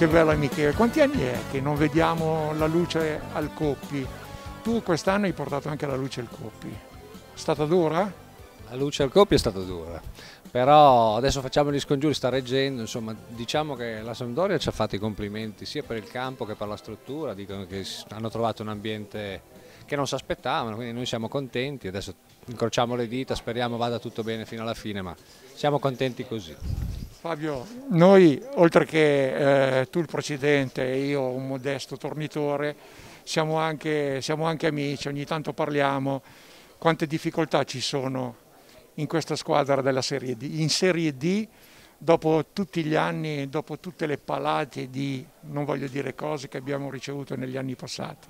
Che bella Michele, quanti anni è che non vediamo la luce al Coppi? Tu quest'anno hai portato anche la luce al Coppi. È stata dura? La luce al Coppi è stata dura, però adesso facciamo gli scongiuri, sta reggendo, insomma diciamo che la Sampdoria ci ha fatto i complimenti sia per il campo che per la struttura, dicono che hanno trovato un ambiente che non si aspettavano, quindi noi siamo contenti, adesso incrociamo le dita, speriamo vada tutto bene fino alla fine, ma siamo contenti così. Fabio, noi oltre che eh, tu il presidente e io un modesto tornitore, siamo anche, siamo anche amici, ogni tanto parliamo quante difficoltà ci sono in questa squadra della Serie D. In Serie D, dopo tutti gli anni, dopo tutte le palate di, non voglio dire cose che abbiamo ricevuto negli anni passati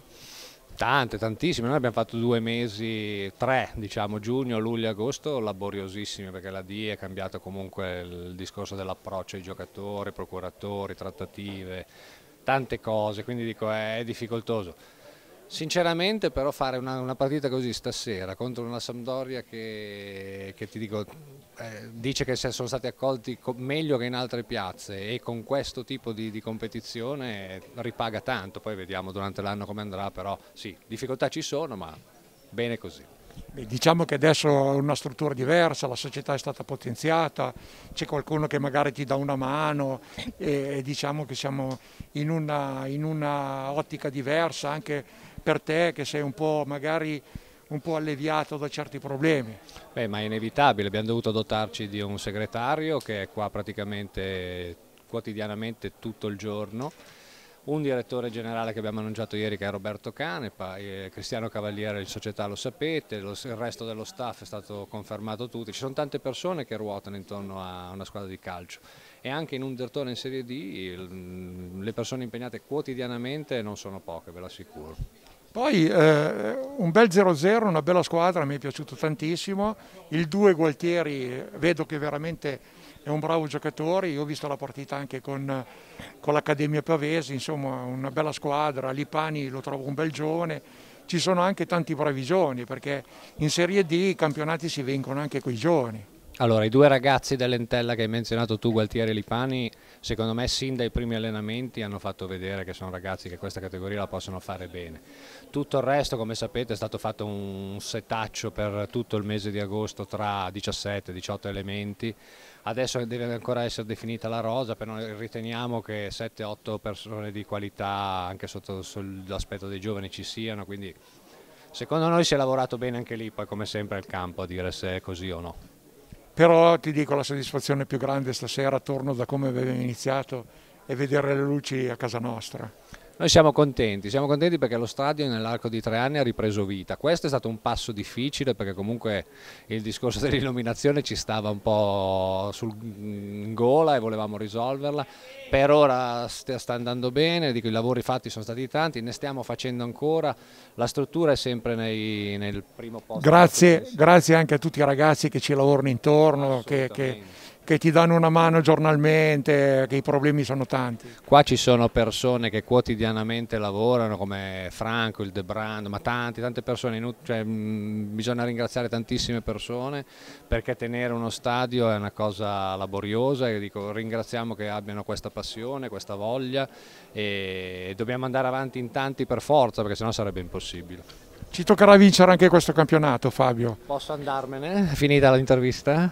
tante, tantissime, noi abbiamo fatto due mesi, tre diciamo, giugno, luglio, agosto, laboriosissimi perché la DI è cambiato comunque il discorso dell'approccio ai giocatori, procuratori, trattative, tante cose, quindi dico è difficoltoso Sinceramente però fare una, una, partita così stasera contro una Sampdoria che, che ti dico, eh, dice che sono stati accolti meglio che in altre piazze e con questo tipo di, di competizione ripaga tanto, poi vediamo durante l'anno come andrà, però sì, difficoltà ci sono ma bene così. Beh, diciamo che adesso è una struttura diversa, la società è stata potenziata, c'è qualcuno che magari ti dà una mano e, e diciamo che siamo in una, in una ottica diversa anche per te che sei un po' magari un po' alleviato da certi problemi. Beh, ma è inevitabile, abbiamo dovuto dotarci di un segretario che è qua praticamente quotidianamente tutto il giorno, un direttore generale che abbiamo annunciato ieri che è Roberto Canepa, eh, Cristiano Cavaliere di società lo sapete, il resto dello staff è stato confermato tutti, ci sono tante persone che ruotano intorno a una squadra di calcio e anche in un direttore in Serie D le persone impegnate quotidianamente non sono poche, ve lo assicuro. Poi eh, un bel 0-0, una bella squadra, mi è piaciuto tantissimo. Il 2 Gualtieri vedo che veramente è un bravo giocatore. Io ho visto la partita anche con, con l'Accademia Pavese, insomma una bella squadra. Lipani lo trovo un bel giovane. Ci sono anche tanti bravi giovani perché in Serie D i campionati si vincono anche con i giovani. Allora, i due ragazzi dell'Entella che hai menzionato tu, Gualtieri e Lipani, secondo me sin dai primi allenamenti hanno fatto vedere che sono ragazzi che questa categoria la possono fare bene. Tutto il resto come sapete è stato fatto un setaccio per tutto il mese di agosto tra 17-18 elementi, adesso deve ancora essere definita la rosa, però riteniamo che 7-8 persone di qualità anche sotto l'aspetto dei giovani ci siano, quindi secondo noi si è lavorato bene anche lì, poi come sempre al campo a dire se è così o no però ti dico la soddisfazione più grande stasera torno da come avevo iniziato e vedere le luci a casa nostra. Noi siamo contenti, siamo contenti perché lo stadio nell'arco di tre anni ha ripreso vita. Questo è stato un passo difficile perché comunque il discorso dell'illuminazione ci stava un po' sul, mm, in gola e volevamo risolverla. Per ora sta andando bene, dico, i lavori fatti sono stati tanti, ne stiamo facendo ancora, la struttura è sempre nei, nel primo posto. Grazie, grazie anche a tutti i ragazzi che ci lavorano intorno, che, che che ti danno una mano giornalmente, che i problemi sono tanti. Qua ci sono persone che quotidianamente lavorano come Franco, il De Brando, ma tante, tante persone, cioè, mh, mm, bisogna ringraziare tantissime persone perché tenere uno stadio è una cosa laboriosa e dico, ringraziamo che abbiano questa passione, questa voglia e dobbiamo andare avanti in tanti per forza perché sennò sarebbe impossibile. Ci toccherà vincere anche questo campionato, Fabio. Posso andarmene? finita l'intervista?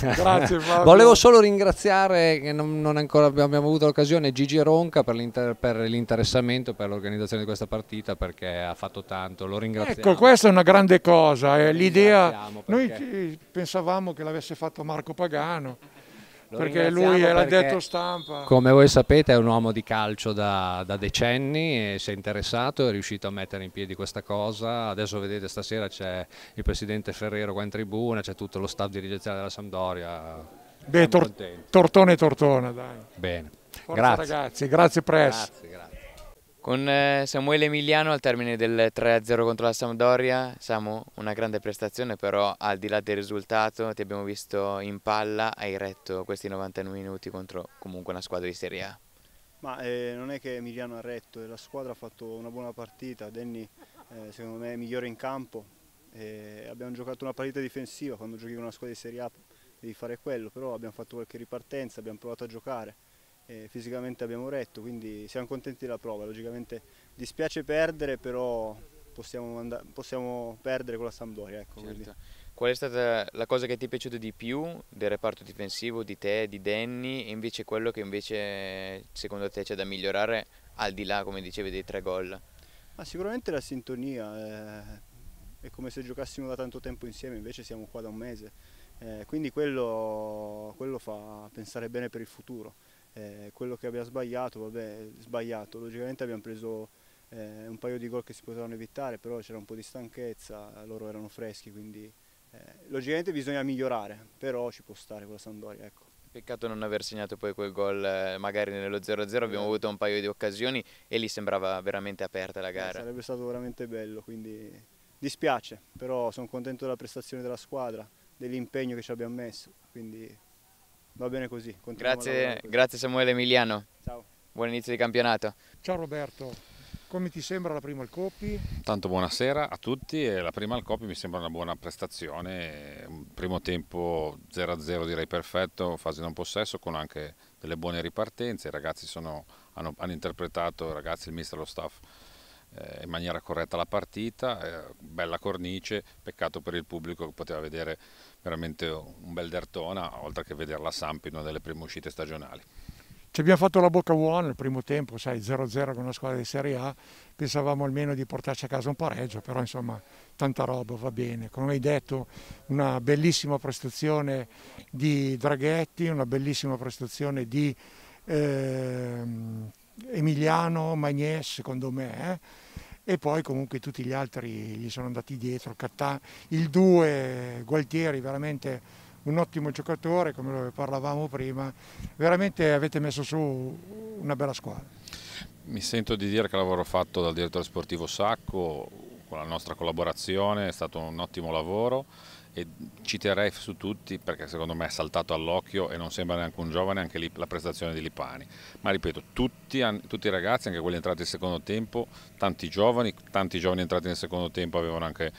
Grazie, Fabio. Volevo solo ringraziare, che non, non ancora abbiamo, avuto l'occasione, Gigi Ronca per, l'interessamento, per l'organizzazione di questa partita, perché ha fatto tanto. Lo ringraziamo. Ecco, questa è una grande cosa. Eh, l'idea, perché... noi pensavamo che l'avesse fatto Marco Pagano perché lui era detto stampa. Come voi sapete è un uomo di calcio da, da, decenni e si è interessato, è riuscito a mettere in piedi questa cosa. Adesso vedete stasera c'è il presidente Ferrero qua in tribuna, c'è tutto lo staff dirigenziale della Sampdoria. Beh, tor tortone tortona, dai. Bene. Forza, grazie. ragazzi, grazie press. Grazie, grazie. Con eh, Samuele Emiliano al termine del 3-0 contro la Sampdoria, Samu, una grande prestazione però al di là del risultato, ti abbiamo visto in palla, hai retto questi 90 minuti contro comunque una squadra di Serie A. Ma eh, non è che Emiliano ha retto, eh, la squadra ha fatto una buona partita, Denny eh, secondo me è migliore in campo, eh, abbiamo giocato una partita difensiva, quando giochi con una squadra di Serie A devi fare quello, però abbiamo fatto qualche ripartenza, abbiamo provato a giocare, e fisicamente abbiamo retto, quindi siamo contenti della prova. Logicamente dispiace perdere, però possiamo, possiamo perdere con la Sampdoria. Ecco, certo. Qual è stata la cosa che ti è piaciuta di più del reparto difensivo di te, di Danny, e invece quello che invece secondo te c'è da migliorare al di là, come dicevi, dei tre gol? Ma sicuramente la sintonia, eh, è come se giocassimo da tanto tempo insieme, invece siamo qua da un mese, eh, quindi quello, quello fa pensare bene per il futuro. Eh, quello che abbiamo sbagliato, vabbè, sbagliato, logicamente abbiamo preso eh, un paio di gol che si potevano evitare, però c'era un po' di stanchezza, loro erano freschi, quindi eh, logicamente bisogna migliorare, però ci può stare con la Sandoria, ecco. Peccato non aver segnato poi quel gol, eh, magari nello 0-0 abbiamo eh. avuto un paio di occasioni e lì sembrava veramente aperta la eh, gara. sarebbe stato veramente bello, quindi dispiace, però sono contento della prestazione della squadra, dell'impegno che ci abbiamo messo, quindi va bene così. Grazie, così. grazie Samuele Emiliano. Ciao. Buon inizio di campionato. Ciao Roberto. Come ti sembra la prima al Coppi? Tanto buonasera a tutti, la prima al Coppi mi sembra una buona prestazione, primo tempo 0-0 direi perfetto, fase non possesso con anche delle buone ripartenze, i ragazzi sono, hanno, hanno interpretato, i ragazzi, il mister, lo staff eh, in maniera corretta la partita, eh, bella cornice, peccato per il pubblico che poteva vedere veramente un bel Dertona, oltre che vedere la Sampi in una delle prime uscite stagionali. Ci abbiamo fatto la bocca buona il primo tempo, sai, 0-0 con una squadra di Serie A, pensavamo almeno di portarci a casa un pareggio, però insomma tanta roba, va bene. Come hai detto, una bellissima prestazione di Draghetti, una bellissima prestazione di eh, Emiliano Magnè, secondo me, eh? e poi comunque tutti gli altri gli sono andati dietro, Cattà, il 2, Gualtieri veramente un ottimo giocatore come parlavamo prima, veramente avete messo su una bella squadra. Mi sento di dire che il lavoro fatto dal direttore sportivo Sacco con la nostra collaborazione è stato un ottimo lavoro e citerei su tutti perché secondo me è saltato all'occhio e non sembra neanche un giovane anche lì la prestazione di Lipani ma ripeto tutti, tutti i ragazzi anche quelli entrati nel secondo tempo tanti giovani tanti giovani entrati nel secondo tempo avevano anche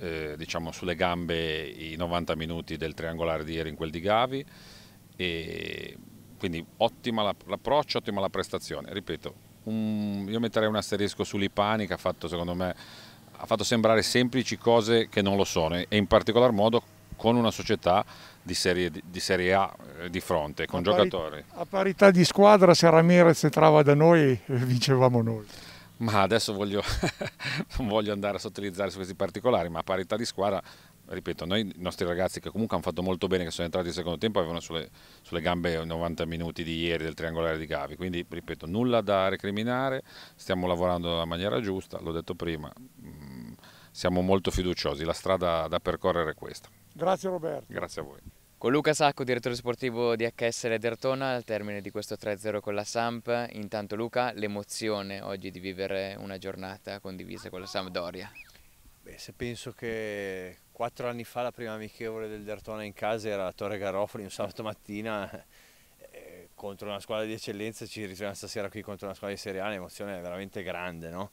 eh, diciamo sulle gambe i 90 minuti del triangolare di ieri in quel di Gavi e quindi ottima l'approccio ottima la prestazione ripeto un, io metterei un asterisco su Lipani che ha fatto secondo me ha fatto sembrare semplici cose che non lo sono e in particolar modo con una società di Serie, di serie A eh, di fronte, con a giocatori. Parità, a parità di squadra se Ramirez entrava da noi eh, vincevamo noi. Ma adesso voglio, non voglio andare a sottilizzare su questi particolari, ma a parità di squadra ripeto, noi i nostri ragazzi che comunque hanno fatto molto bene, che sono entrati in secondo tempo, avevano sulle, sulle gambe 90 minuti di ieri del triangolare di Gavi, quindi ripeto, nulla da recriminare, stiamo lavorando nella maniera giusta, l'ho detto prima, mh, mm, siamo molto fiduciosi, la strada da percorrere è questa. Grazie Roberto. Grazie a voi. Con Luca Sacco, direttore sportivo di HS Dertona, al termine di questo 3-0 con la Samp, intanto Luca, l'emozione oggi di vivere una giornata condivisa con la Sampdoria? Beh, se penso che quattro anni fa la prima amichevole del Dertona in casa era a Torre Garofoli un sabato mattina eh, contro una squadra di eccellenza ci ritroviamo stasera qui contro una squadra di Serie A l'emozione è veramente grande no?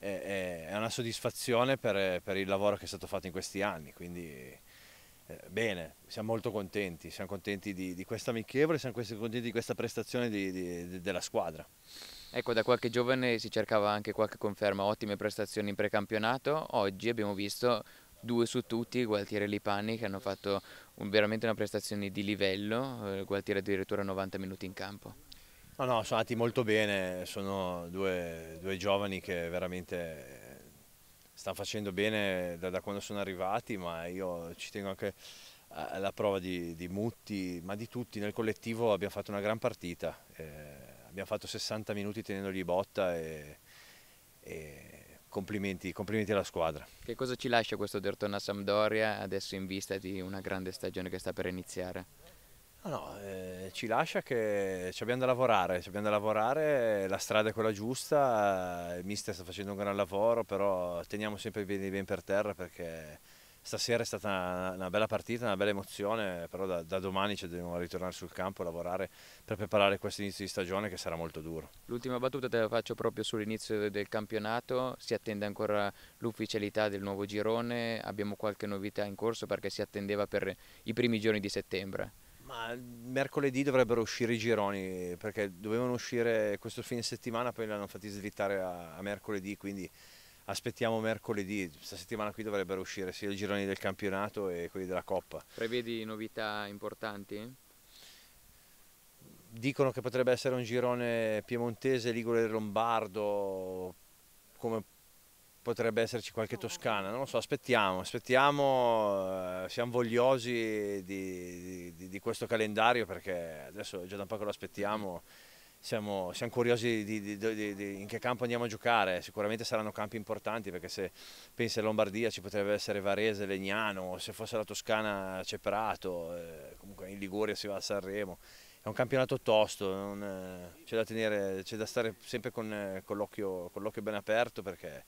eh, eh, è una soddisfazione per, per, il lavoro che è stato fatto in questi anni quindi eh, bene, siamo molto contenti siamo contenti di, di questa amichevole siamo contenti di questa prestazione di, di, della squadra Ecco, da qualche giovane si cercava anche qualche conferma, ottime prestazioni in precampionato, oggi abbiamo visto due su tutti, Gualtieri e Lipani che hanno fatto un, veramente una prestazione di livello, eh, Gualtieri addirittura 90 minuti in campo. No, no, sono andati molto bene, sono due, due giovani che veramente eh, stanno facendo bene da, da, quando sono arrivati, ma io ci tengo anche alla prova di, di, Mutti, ma di tutti, nel collettivo abbiamo fatto una gran partita, eh, abbiamo fatto 60 minuti tenendogli botta e, e complimenti, complimenti alla squadra. Che cosa ci lascia questo Dertona Sampdoria adesso in vista di una grande stagione che sta per iniziare? No, ah, no, eh, ci lascia che ci abbiamo da lavorare, ci abbiamo da lavorare, la strada è quella giusta, il mister sta facendo un gran lavoro, però teniamo sempre i piedi ben per terra perché stasera è stata una, bella partita, una bella emozione, però da, da domani ci dobbiamo ritornare sul campo, a lavorare per preparare questo inizio di stagione che sarà molto duro. L'ultima battuta te la faccio proprio sull'inizio del campionato, si attende ancora l'ufficialità del nuovo girone, abbiamo qualche novità in corso perché si attendeva per i primi giorni di settembre. Ma mercoledì dovrebbero uscire i gironi perché dovevano uscire questo fine settimana, poi l'hanno fatti slittare a, a mercoledì, quindi aspettiamo mercoledì, questa settimana qui dovrebbero uscire sia i gironi del campionato e quelli della Coppa. Prevedi novità importanti? Dicono che potrebbe essere un girone piemontese, ligure lombardo, come potrebbe esserci qualche toscana, non lo so, aspettiamo, aspettiamo, eh, siamo vogliosi di, di, di questo calendario perché adesso già da un po' che lo aspettiamo siamo, siamo curiosi di, di, di, di, in che campo andiamo a giocare, sicuramente saranno campi importanti perché se pensi a Lombardia ci potrebbe essere Varese, Legnano, se fosse la Toscana Ceperato, eh, comunque in Liguria si va a Sanremo. È un campionato tosto, eh, c'è, da tenere, c'è da stare sempre con, eh, con l'occhio ben aperto perché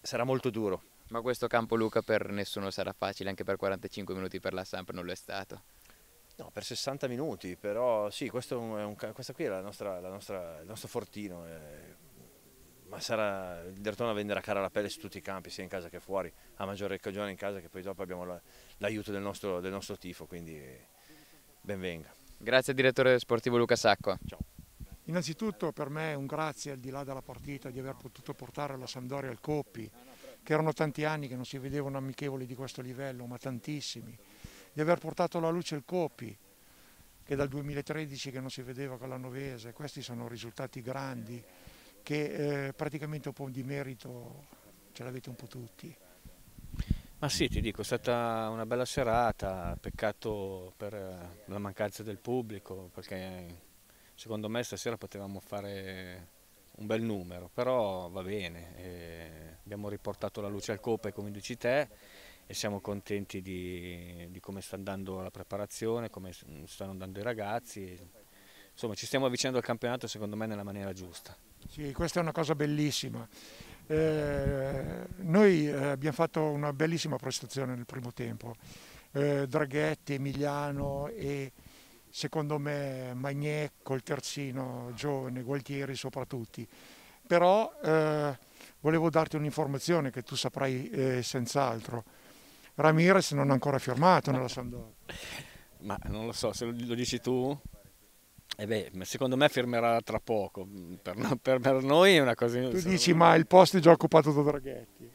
sarà molto duro. Ma questo campo Luca per nessuno sarà facile, anche per 45 minuti per la Samp non lo è stato. No, per 60 minuti, però sì, un, questa qui è la nostra, la nostra, il nostro fortino, eh, ma sarà, il Dertona venderà cara la pelle su tutti i campi, sia in casa che fuori, a maggior ragione in casa che poi dopo abbiamo l'aiuto del, del nostro, tifo, quindi benvenga. Grazie direttore sportivo Luca Sacco. Ciao. Innanzitutto per me un grazie al di là della partita di aver potuto portare la Sampdoria al Coppi, che erano tanti anni che non si vedevano amichevoli di questo livello, ma tantissimi di aver portato alla luce il Copi, che dal 2013 che non si vedeva con la Novese, questi sono risultati grandi che eh, praticamente un po' di merito ce l'avete un po' tutti. Ma sì, ti dico, è stata una bella serata, peccato per eh, la mancanza del pubblico, perché secondo me stasera potevamo fare un bel numero, però va bene, eh, abbiamo riportato la luce al Copa, come dici te, e siamo contenti di, di come sta andando la preparazione, come mm, stanno andando i ragazzi. Insomma ci stiamo avvicinando al campionato secondo me nella maniera giusta. Sì, questa è una cosa bellissima. Eh, noi eh, abbiamo fatto una bellissima prestazione nel primo tempo. Eh, Draghetti, Emiliano e secondo me Magné col terzino giovane, Gualtieri soprattutto. Però eh, volevo darti un'informazione che tu saprai eh, senz'altro. Ramirez non ha ancora firmato nella Sampdoria. Ma non lo so, se lo, dici tu? Eh beh, secondo me firmerà tra poco, per, per, per noi è una cosa... Tu dici ma il posto è già occupato da Draghetti?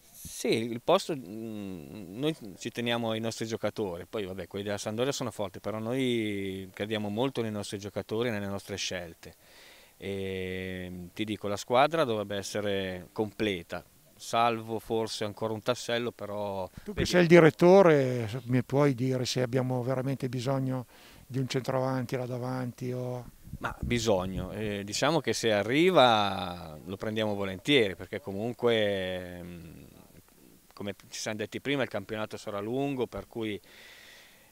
Sì, il posto, mm, noi ci teniamo ai nostri giocatori, poi vabbè quelli della Sandoria sono forti, però noi crediamo molto nei nostri giocatori e nelle nostre scelte. E, ehm, ti dico, la squadra dovrebbe essere completa, salvo forse ancora un tassello, però... Tu che sei il direttore mi puoi dire se abbiamo veramente bisogno di un centravanti là davanti o... Ma bisogno, eh, diciamo che se arriva lo prendiamo volentieri perché comunque, mm, come ci siamo detti prima, il campionato sarà lungo per cui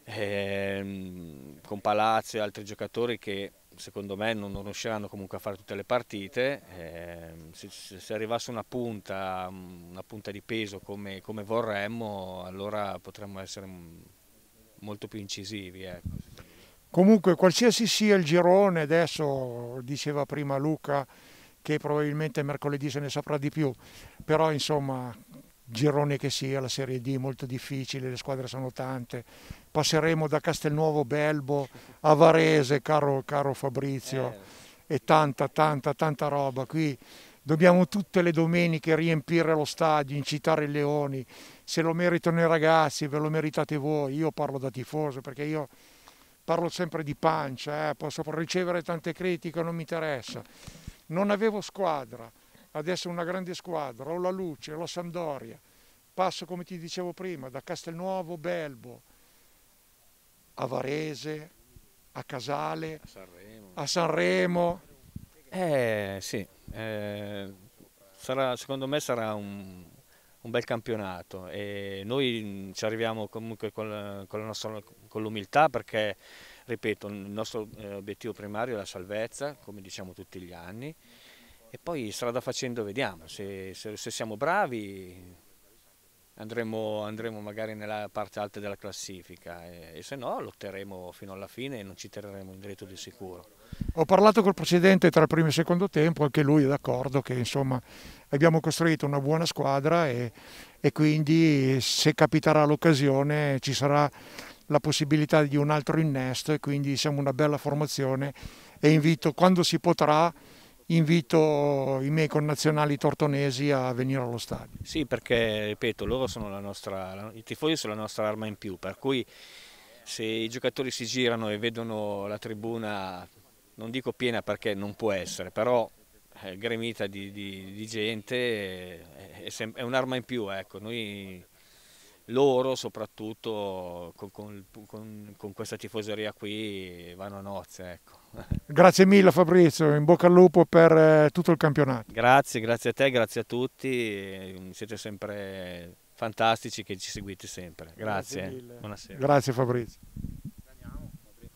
eh, con Palazzo e altri giocatori che secondo me non, non riusciranno comunque a fare tutte le partite, eh, se, se, arrivasse una punta, una punta di peso come, come vorremmo allora potremmo essere molto più incisivi. Ecco. Comunque qualsiasi sia il girone, adesso diceva prima Luca che probabilmente mercoledì se ne saprà di più, però insomma girone che sia, la Serie D è molto difficile, le squadre sono tante. Passeremo da Castelnuovo Belbo a Varese, caro, caro Fabrizio, eh. e tanta, tanta, tanta roba. Qui dobbiamo tutte le domeniche riempire lo stadio, incitare i leoni. Se lo meritano i ragazzi, ve lo meritate voi. Io parlo da tifoso perché io parlo sempre di pancia, eh. posso ricevere tante critiche, non mi interessa. Non avevo squadra ad essere una grande squadra, o la Luce, o la Sandoria. Passo, come ti dicevo prima, da Castelnuovo, Belbo, a Varese, a Casale, a Sanremo. A Sanremo. Eh sì, eh, sarà, secondo me sarà un, un, bel campionato e noi ci arriviamo comunque con, con l'umiltà perché, ripeto, il nostro eh, obiettivo primario è la salvezza, come diciamo tutti gli anni e poi strada facendo vediamo, se, se, se siamo bravi andremo, andremo, magari nella parte alta della classifica e, e se no lotteremo fino alla fine e non ci terremo in dritto di sicuro. Ho parlato col Presidente tra il primo e il secondo tempo, anche lui è d'accordo che insomma, abbiamo costruito una buona squadra e, e quindi se capiterà l'occasione ci sarà la possibilità di un altro innesto e quindi siamo una bella formazione e invito quando si potrà invito i miei connazionali tortonesi a venire allo stadio. Sì, perché ripeto, loro sono la nostra, i tifosi sono la nostra arma in più, per cui se i giocatori si girano e vedono la tribuna, non dico piena perché non può essere, però eh, gremita di, di, di gente, eh, è, è un'arma in più, ecco. Noi, loro soprattutto con, con, con, con, questa tifoseria qui vanno a nozze. Ecco. Grazie mille Fabrizio, in bocca al lupo per eh, tutto il campionato. Grazie, grazie a te, grazie a tutti, mm, siete sempre fantastici che ci seguite sempre. Grazie, grazie buonasera. Grazie Fabrizio.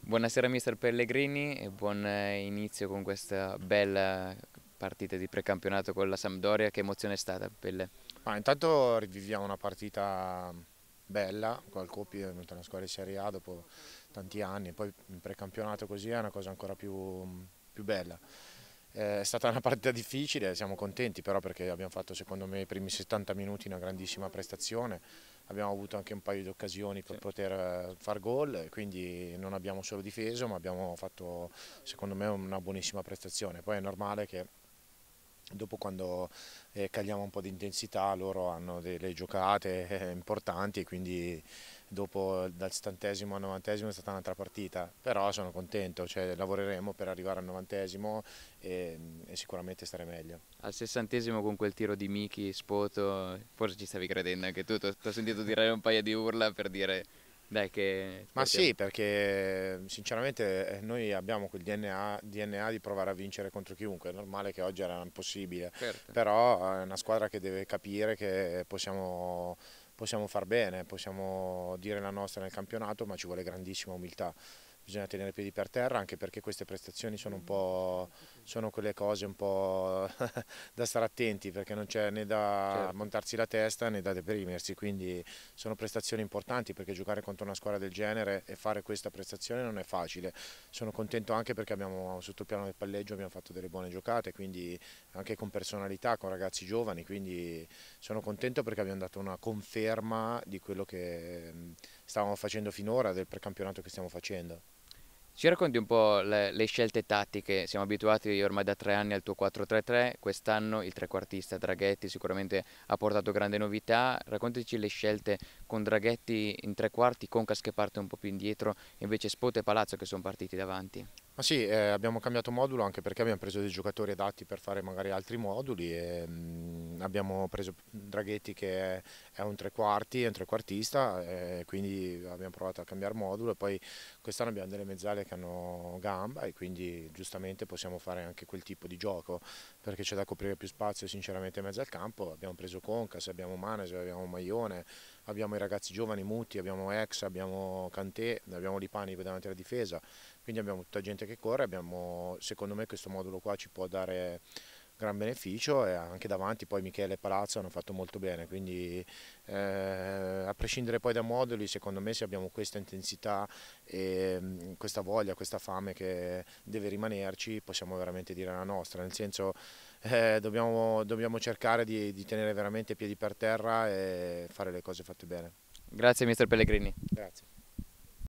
Buonasera mister Pellegrini e buon eh, inizio con questa bella partita di precampionato con la Sampdoria, che emozione è stata Pelle? Ah, intanto riviviamo una partita bella, con il Coppi è venuta una squadra di Serie A dopo tanti anni, poi in precampionato così è una cosa ancora più, più bella. Eh, è stata una partita difficile, siamo contenti però perché abbiamo fatto secondo me i primi 70 minuti una grandissima prestazione, abbiamo avuto anche un paio di occasioni per sì. poter eh, far gol, quindi non abbiamo solo difeso ma abbiamo fatto secondo me una buonissima prestazione, poi è normale che Dopo quando eh, caliamo un po' di intensità loro hanno delle giocate eh, eh importanti quindi dopo dal settantesimo al novantesimo è stata un'altra partita, però sono contento, cioè, lavoreremo per arrivare al novantesimo e, e, sicuramente stare meglio. Al sessantesimo con quel tiro di Miki, Spoto, forse ci stavi credendo anche tu, ti ho sentito tirare un paio di urla per dire Beh, che... Ma sì, perché sinceramente eh, noi abbiamo quel DNA, DNA, di provare a vincere contro chiunque, è normale che oggi era impossibile, certo. però eh, è una squadra che deve capire che possiamo, possiamo far bene, possiamo dire la nostra nel campionato, ma ci vuole grandissima umiltà bisogna tenere i piedi per terra anche perché queste prestazioni sono un po' sono quelle cose un po' da stare attenti perché non c'è né da certo. montarsi la testa né da deprimersi quindi sono prestazioni importanti perché giocare contro una squadra del genere e fare questa prestazione non è facile sono contento anche perché abbiamo sotto il piano del palleggio abbiamo fatto delle buone giocate quindi anche con personalità con ragazzi giovani quindi sono contento perché abbiamo dato una conferma di quello che stavamo facendo finora, del precampionato che stiamo facendo. Ci racconti un po' le, le, scelte tattiche, siamo abituati ormai da tre anni al tuo 4-3-3, quest'anno il trequartista Draghetti sicuramente ha portato grande novità, raccontaci le scelte con Draghetti in tre quarti, Concas che parte un po' più indietro, e invece Spot e Palazzo che sono partiti davanti. Ma sì, eh, abbiamo cambiato modulo anche perché abbiamo preso dei giocatori adatti per fare magari altri moduli. E, mh, mm, abbiamo preso Draghetti che è, è, un tre quarti, è un trequartista, quindi abbiamo provato a cambiare modulo e poi quest'anno abbiamo delle mezzale che hanno gamba e quindi giustamente possiamo fare anche quel tipo di gioco perché c'è da coprire più spazio sinceramente in mezzo al campo, abbiamo preso Concas, abbiamo Manes, abbiamo Maione, abbiamo i ragazzi giovani Muti, abbiamo Ex, abbiamo Cantè, abbiamo Lipani davanti alla difesa, quindi abbiamo tutta gente che corre, abbiamo, secondo me questo modulo qua ci può dare gran beneficio e anche davanti poi Michele e Palazzo hanno fatto molto bene, quindi eh, a prescindere poi da moduli secondo me se abbiamo questa intensità e mm, questa voglia, questa fame che deve rimanerci possiamo veramente dire la nostra, nel senso eh, dobbiamo, dobbiamo, cercare di, di tenere veramente i piedi per terra e fare le cose fatte bene. Grazie mister Pellegrini. Grazie.